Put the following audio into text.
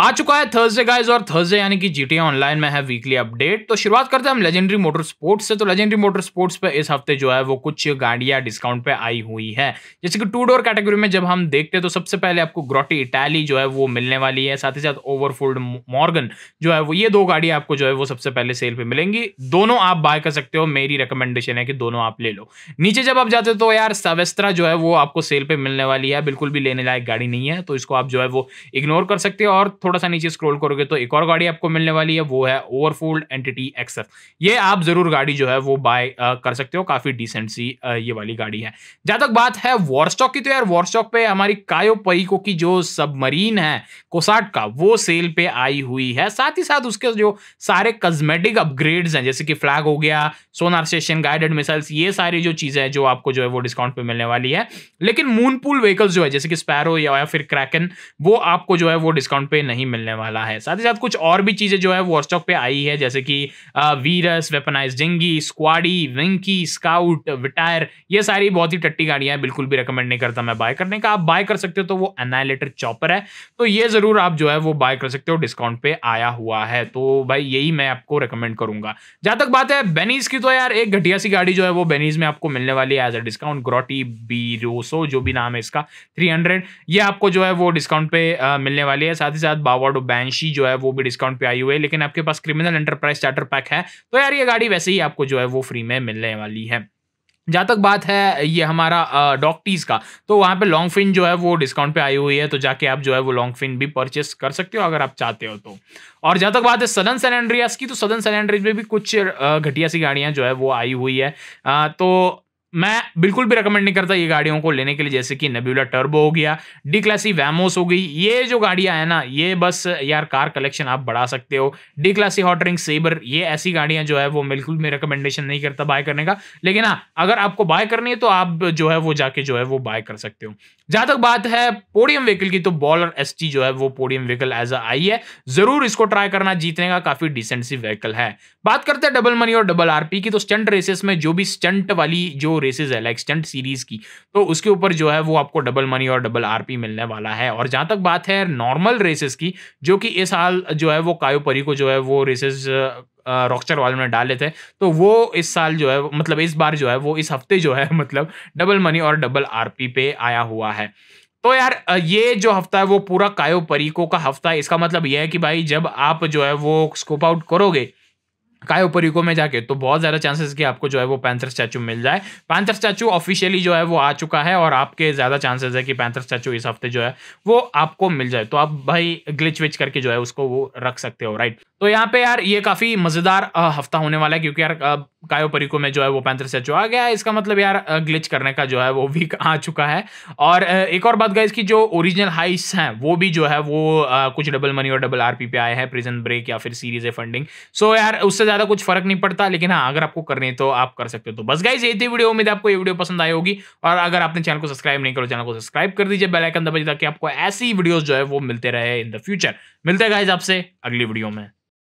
आ चुका है Thursday guys और थर्सडे यानी कि जी ऑनलाइन में है वीकली अपडेट तो शुरुआत करते हैं हम लेजेंडरी मोटर स्पोर्ट्स से तो लेजेंडरी मोटर स्पोर्ट्स पे इस हफ्ते जो है वो कुछ गाड़ियां डिस्काउंट पे आई हुई है जैसे कि टू डोर कैटेगरी में जब हम देखते हैं तो सबसे पहले आपको ग्रोटी इटैली जो है वो मिलने वाली है साथ ही साथ ओवरफोल्ड मॉर्गन जो है वो ये दो गाड़ियाँ आपको जो है वो सबसे पहले सेल पर मिलेंगी दोनों आप बाय कर सकते हो मेरी रिकमेंडेशन है कि दोनों आप ले लो नीचे जब आप जाते हो तो यार सवेस्त्रा जो है वो आपको सेल पर मिलने वाली है बिल्कुल भी लेने लायक गाड़ी नहीं है तो इसको आप जो है वो इग्नोर कर सकते हो और थोड़ा सा नीचे स्क्रॉल करोगे तो एक और गाड़ी आपको मिलने वाली है वो है ओवरफोल्ड एंटिटी एक्सएफ ये आप जरूर गाड़ी जो है वो बाय कर सकते हो काफी डिसेंट सी ये वाली गाड़ी है जहां तक बात है वॉरस्टॉक की तो यार वॉरस्टॉक पे हमारी कायो परिको की जो सबमरीन है कोसाट का वो सेल पे आई हुई है साथ ही साथ उसके जो सारे कॉस्मेटिक अपग्रेड्स हैं जैसे कि फ्लैग हो गया सोनार स्टेशन गाइडेड मिसाइल्स ये सारी जो चीजें हैं जो आपको जो है वो डिस्काउंट पे मिलने वाली है लेकिन मूनपूल व्हीकल्स जो है जैसे कि स्पैरो या फिर क्रैकन वो आपको जो है वो डिस्काउंट पे नहीं नहीं मिलने वाला है साथ ही साथ कुछ और भी चीज़ें जो है वॉरस्टॉक पे आई है जैसे कि वीरस वेपनाइज डेंगी स्क्वाडी विंकी स्काउट विटायर ये सारी बहुत ही टट्टी गाड़ियाँ बिल्कुल भी रिकमेंड नहीं करता मैं बाय करने का आप बाय कर सकते हो तो वो एनालेटर चॉपर है तो ये ज़रूर आप जो है वो बाय कर सकते हो डिस्काउंट पे आया हुआ है तो भाई यही मैं आपको रिकमेंड करूंगा जहां तक बात है बेनीज की तो यार एक घटिया सी गाड़ी जो है वो बेनीज में आपको मिलने वाली है एज अ डिस्काउंट ग्रोटी बीरोसो जो भी नाम है इसका थ्री ये आपको जो है वो डिस्काउंट पे आ, मिलने वाली है साथ ही साथ बावर्ड और बैंशी जो है वो भी डिस्काउंट पे आई हुई है लेकिन आपके पास क्रिमिनल एंटरप्राइज स्टार्टर पैक है तो यार ये गाड़ी वैसे ही आपको जो है वो फ्री में मिलने वाली है जहाँ तक बात है ये हमारा डॉक्टीज़ का तो वहाँ पे लॉन्ग फिन जो है वो डिस्काउंट पे आई हुई है तो जाके आप जो है वो लॉन्ग फिन भी परचेस कर सकते हो अगर आप चाहते हो तो और जहाँ तक बात है सदन सैन की तो सदन सैन में भी कुछ घटिया सी गाड़ियाँ जो है वो आई हुई है आ, तो मैं बिल्कुल भी रिकमेंड नहीं करता ये गाड़ियों को लेने के लिए जैसे कि नेबुला टर्बो हो गया डी क्लासी वैमोस हो गई ये जो गाड़ियां हैं ना ये बस यार कार कलेक्शन आप बढ़ा सकते हो Declasse Hot Ring Sabre ये ऐसी गाड़ियां जो है वो बिल्कुल मैं रिकमेंडेशन नहीं करता बाय करने का लेकिन हाँ अगर आपको बाय करनी है तो आप जो है वो जाके जो है वो बाय कर सकते हो जहां तक बात है पोडियम व्हीकल की तो बॉलर एस जो है वो पोडियम व्हीकल एज अ आई है जरूर इसको ट्राई करना जीतने का काफी डिसेंट सी व्हीकल है बात करते हैं डबल मनी और डबल आरपी की तो स्टंट रेसेस में जो भी स्टंट वाली जो रेसेज है लाइक स्टंट सीरीज की तो उसके ऊपर जो है वो आपको डबल मनी और डबल आरपी मिलने वाला है और जहां तक बात है नॉर्मल रेसेस की जो कि इस साल जो है वो कायो परी को जो है वो रेसेस रॉक्चर वाले ने डाले थे तो वो इस साल जो है मतलब इस बार जो है वो इस हफ्ते जो है मतलब डबल मनी और डबल आरपी पे आया हुआ है तो यार ये जो हफ्ता है वो पूरा कायो परिको का हफ्ता है इसका मतलब ये है कि भाई जब आप जो है वो स्कोप आउट करोगे कायो परिको में जाके तो बहुत ज़्यादा चांसेस कि आपको जो है वो पैंथर स्टैचू मिल जाए पैंथर स्टैचू ऑफिशियली जो है वो आ चुका है और आपके ज़्यादा चांसेस है कि पैंथर स्टैचू इस हफ्ते जो है वो आपको मिल जाए तो आप भाई ग्लिच विच करके जो है उसको वो रख सकते हो राइट तो यहाँ पे यार ये काफ़ी मज़ेदार हफ्ता होने वाला है क्योंकि यार कायो परिको में जो है वो पैंथर स्टैचू आ गया है इसका मतलब यार ग्लिच करने का जो है वो वीक आ चुका है और एक और बात गई इसकी जो ओरिजिनल हाइस हैं वो भी जो है वो कुछ डबल मनी और डबल आर पे आए हैं प्रिजन ब्रेक या फिर सीरीज ए फंडिंग सो यार उससे ज्यादा कुछ फर्क नहीं पड़ता लेकिन हाँ अगर आपको करनी है तो आप कर सकते हो तो बस गाइज ये थी वीडियो उम्मीद आपको ये वीडियो पसंद आई होगी और अगर आपने चैनल को सब्सक्राइब नहीं करो चैनल को सब्सक्राइब कर दीजिए बेलाइकन दबाइए ताकि आपको ऐसी वीडियोज जो है वो मिलते रहे इन द फ्यूचर मिलते गाइज आपसे अगली वीडियो में